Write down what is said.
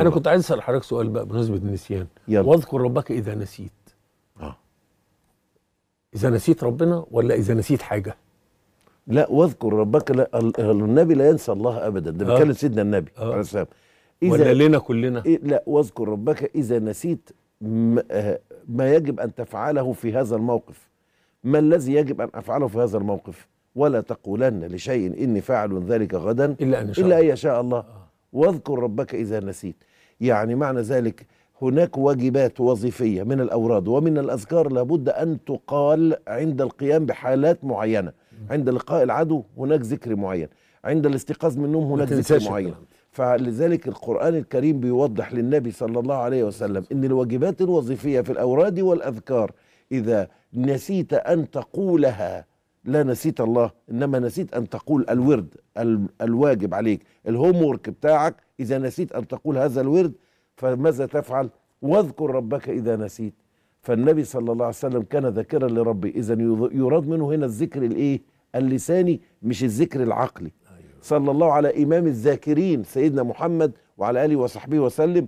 انا كنت عايز اسال حضرتك سؤال بقى بمناسبه النسيان يلا. واذكر ربك اذا نسيت اه اذا نسيت ربنا ولا اذا نسيت حاجه لا واذكر ربك لا النبي لا ينسى الله ابدا ده آه. بيتكلم آه. سيدنا النبي آه. عليه السلام إذا ولا لنا كلنا إيه لا واذكر ربك اذا نسيت آه، ما يجب ان تفعله في هذا الموقف ما الذي يجب ان افعله في هذا الموقف ولا تقولن لشيء اني فاعل ذلك غدا الا ان يشاء, إلا أن يشاء الله آه. واذكر ربك اذا نسيت يعني معنى ذلك هناك واجبات وظيفية من الأوراد ومن الأذكار لابد أن تقال عند القيام بحالات معينة عند لقاء العدو هناك ذكر معين عند الاستيقاظ من النوم هناك ذكر معين فلذلك القرآن الكريم بيوضح للنبي صلى الله عليه وسلم أن الواجبات الوظيفية في الأوراد والأذكار إذا نسيت أن تقولها لا نسيت الله انما نسيت ان تقول الورد الواجب عليك الهوم ورك بتاعك اذا نسيت ان تقول هذا الورد فماذا تفعل واذكر ربك اذا نسيت فالنبي صلى الله عليه وسلم كان ذاكرا لربه اذا يراد منه هنا الذكر الايه اللساني مش الذكر العقلي أيوه. صلى الله على امام الذاكرين سيدنا محمد وعلى اله وصحبه وسلم